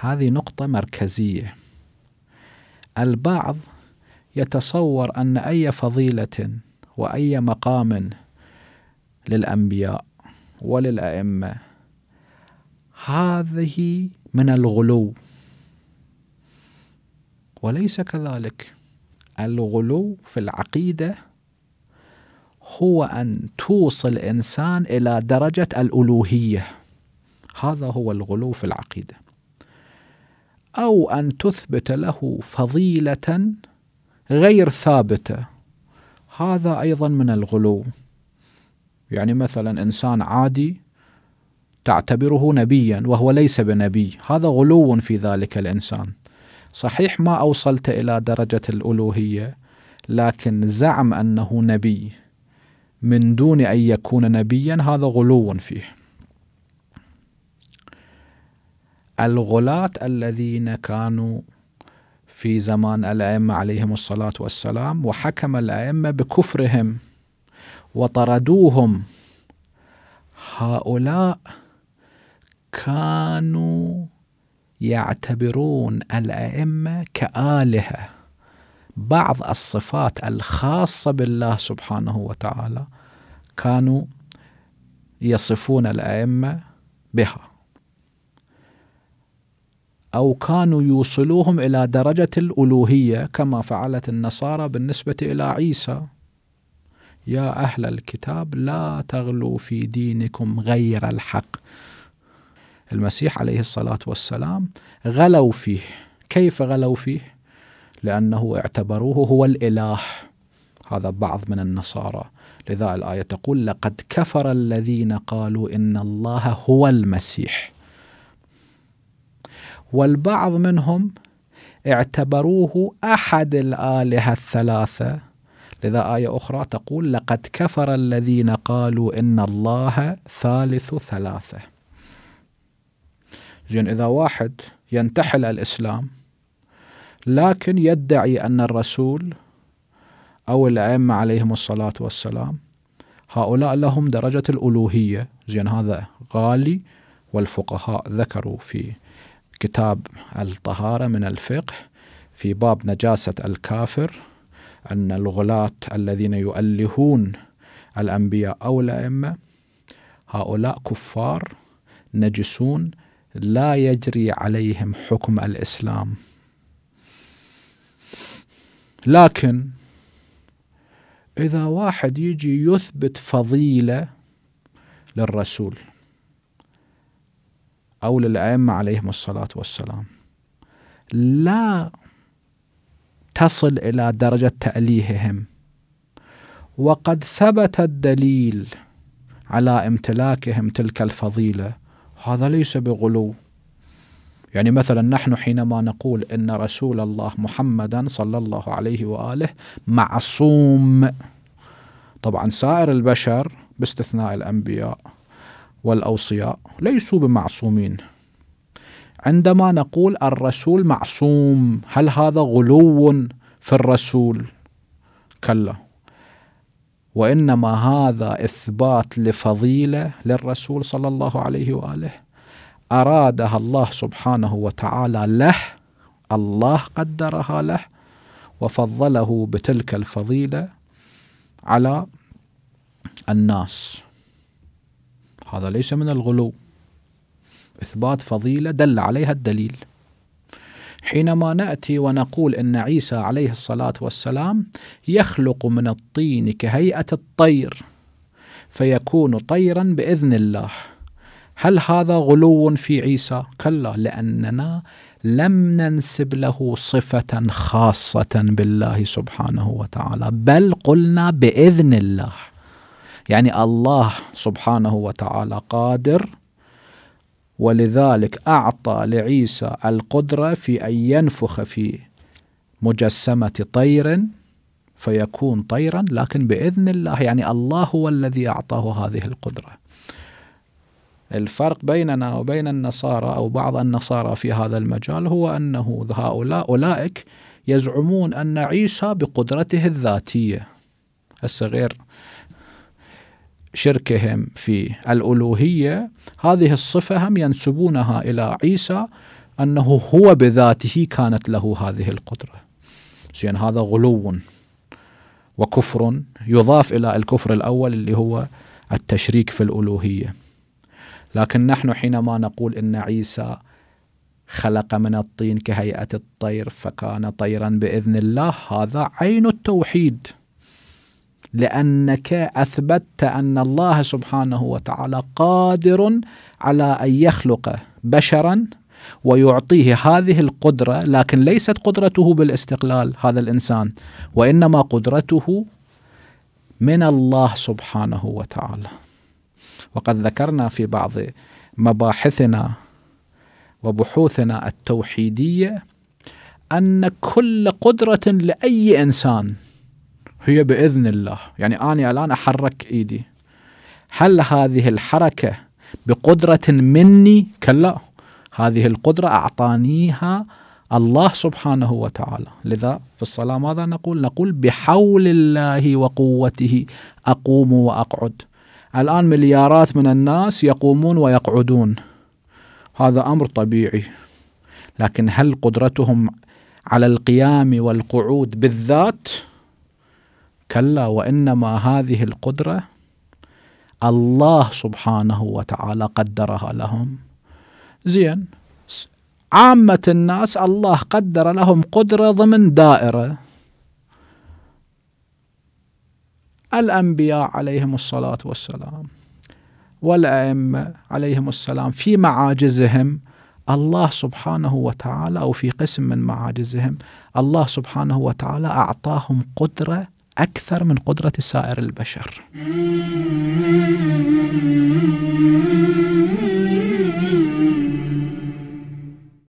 هذه نقطة مركزية البعض يتصور أن أي فضيلة وأي مقام للأنبياء وللأئمة هذه من الغلو وليس كذلك الغلو في العقيدة هو أن توصل الإنسان إلى درجة الألوهية هذا هو الغلو في العقيده أو أن تثبت له فضيلة غير ثابتة هذا أيضا من الغلو يعني مثلا إنسان عادي تعتبره نبيا وهو ليس بنبي هذا غلو في ذلك الإنسان صحيح ما أوصلت إلى درجة الألوهية لكن زعم أنه نبي من دون أن يكون نبيا هذا غلو فيه الغلاة الذين كانوا في زمان الأئمة عليهم الصلاة والسلام وحكم الأئمة بكفرهم وطردوهم هؤلاء كانوا يعتبرون الأئمة كآلهة بعض الصفات الخاصة بالله سبحانه وتعالى كانوا يصفون الأئمة بها أو كانوا يوصلوهم إلى درجة الألوهية كما فعلت النصارى بالنسبة إلى عيسى يا أهل الكتاب لا تغلوا في دينكم غير الحق المسيح عليه الصلاة والسلام غلوا فيه كيف غلوا فيه؟ لأنه اعتبروه هو الإله هذا بعض من النصارى لذا الآية تقول لقد كفر الذين قالوا إن الله هو المسيح والبعض منهم اعتبروه احد الالهه الثلاثه لذا ايه اخرى تقول لقد كفر الذين قالوا ان الله ثالث ثلاثه زين اذا واحد ينتحل الاسلام لكن يدعي ان الرسول او الائمه عليهم الصلاه والسلام هؤلاء لهم درجه الالوهيه زين هذا غالي والفقهاء ذكروا في كتاب الطهارة من الفقه في باب نجاسة الكافر أن الغلاة الذين يؤلهون الأنبياء أو الأئمة هؤلاء كفار نجسون لا يجري عليهم حكم الإسلام لكن إذا واحد يجي يثبت فضيلة للرسول أو للأئمة عليهم الصلاة والسلام لا تصل إلى درجة تأليههم وقد ثبت الدليل على امتلاكهم تلك الفضيلة هذا ليس بغلو يعني مثلا نحن حينما نقول ان رسول الله محمدا صلى الله عليه واله معصوم طبعا سائر البشر باستثناء الانبياء والأوصياء ليسوا بمعصومين عندما نقول الرسول معصوم هل هذا غلو في الرسول كلا وإنما هذا إثبات لفضيلة للرسول صلى الله عليه وآله أرادها الله سبحانه وتعالى له الله قدرها له وفضله بتلك الفضيلة على الناس هذا ليس من الغلو إثبات فضيلة دل عليها الدليل حينما نأتي ونقول أن عيسى عليه الصلاة والسلام يخلق من الطين كهيئة الطير فيكون طيرا بإذن الله هل هذا غلو في عيسى؟ كلا لأننا لم ننسب له صفة خاصة بالله سبحانه وتعالى بل قلنا بإذن الله يعني الله سبحانه وتعالى قادر ولذلك أعطى لعيسى القدرة في أن ينفخ في مجسمة طير فيكون طيرا لكن بإذن الله يعني الله هو الذي أعطاه هذه القدرة الفرق بيننا وبين النصارى أو بعض النصارى في هذا المجال هو أنه هؤلاء أولئك يزعمون أن عيسى بقدرته الذاتية هسه غير شركهم في الالوهيه هذه الصفه هم ينسبونها الى عيسى انه هو بذاته كانت له هذه القدره. زين هذا غلو وكفر يضاف الى الكفر الاول اللي هو التشريك في الالوهيه. لكن نحن حينما نقول ان عيسى خلق من الطين كهيئه الطير فكان طيرا باذن الله هذا عين التوحيد. لانك اثبتت ان الله سبحانه وتعالى قادر على ان يخلق بشرا ويعطيه هذه القدره لكن ليست قدرته بالاستقلال هذا الانسان وانما قدرته من الله سبحانه وتعالى وقد ذكرنا في بعض مباحثنا وبحوثنا التوحيديه ان كل قدره لاي انسان هي باذن الله يعني انا الان احرك ايدي هل هذه الحركه بقدره مني كلا هذه القدره اعطانيها الله سبحانه وتعالى لذا في الصلاه ماذا نقول نقول بحول الله وقوته اقوم واقعد الان مليارات من الناس يقومون ويقعدون هذا امر طبيعي لكن هل قدرتهم على القيام والقعود بالذات كلا وانما هذه القدره الله سبحانه وتعالى قدرها لهم زين عامه الناس الله قدر لهم قدره ضمن دائره الانبياء عليهم الصلاه والسلام والائمه عليهم السلام في معاجزهم الله سبحانه وتعالى او في قسم من معاجزهم الله سبحانه وتعالى اعطاهم قدره أكثر من قدرة سائر البشر.